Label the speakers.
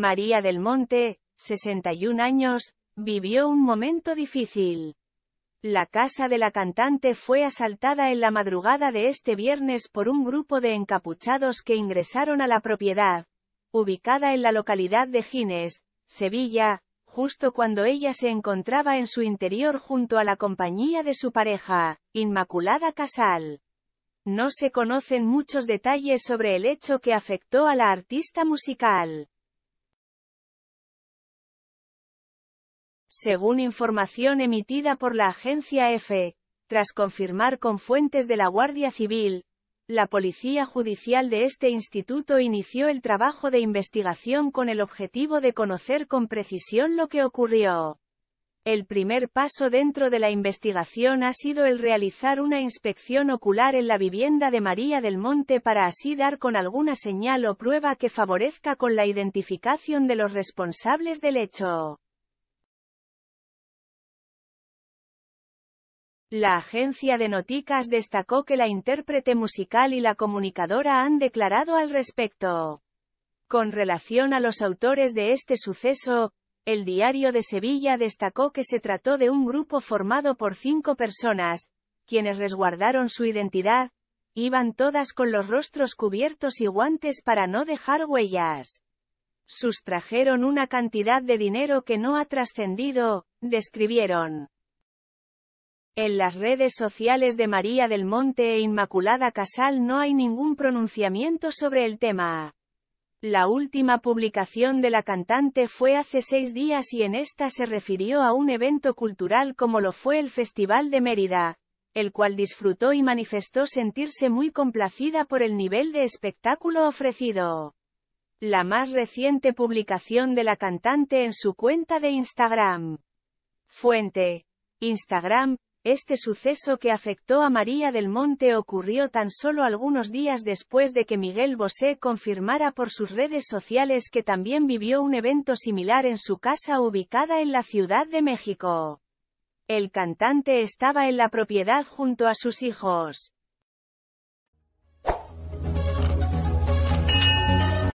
Speaker 1: María del Monte, 61 años, vivió un momento difícil. La casa de la cantante fue asaltada en la madrugada de este viernes por un grupo de encapuchados que ingresaron a la propiedad, ubicada en la localidad de Gines, Sevilla, justo cuando ella se encontraba en su interior junto a la compañía de su pareja, Inmaculada Casal. No se conocen muchos detalles sobre el hecho que afectó a la artista musical. según información emitida por la agencia F, e, tras confirmar con fuentes de la Guardia Civil, la Policía Judicial de este instituto inició el trabajo de investigación con el objetivo de conocer con precisión lo que ocurrió. El primer paso dentro de la investigación ha sido el realizar una inspección ocular en la vivienda de María del Monte para así dar con alguna señal o prueba que favorezca con la identificación de los responsables del hecho. La agencia de Noticas destacó que la intérprete musical y la comunicadora han declarado al respecto. Con relación a los autores de este suceso, el diario de Sevilla destacó que se trató de un grupo formado por cinco personas, quienes resguardaron su identidad, iban todas con los rostros cubiertos y guantes para no dejar huellas. Sustrajeron una cantidad de dinero que no ha trascendido, describieron. En las redes sociales de María del Monte e Inmaculada Casal no hay ningún pronunciamiento sobre el tema. La última publicación de la cantante fue hace seis días y en esta se refirió a un evento cultural como lo fue el Festival de Mérida, el cual disfrutó y manifestó sentirse muy complacida por el nivel de espectáculo ofrecido. La más reciente publicación de la cantante en su cuenta de Instagram. Fuente. Instagram, este suceso que afectó a María del Monte ocurrió tan solo algunos días después de que Miguel Bosé confirmara por sus redes sociales que también vivió un evento similar en su casa ubicada en la Ciudad de México. El cantante estaba en la propiedad junto a sus hijos.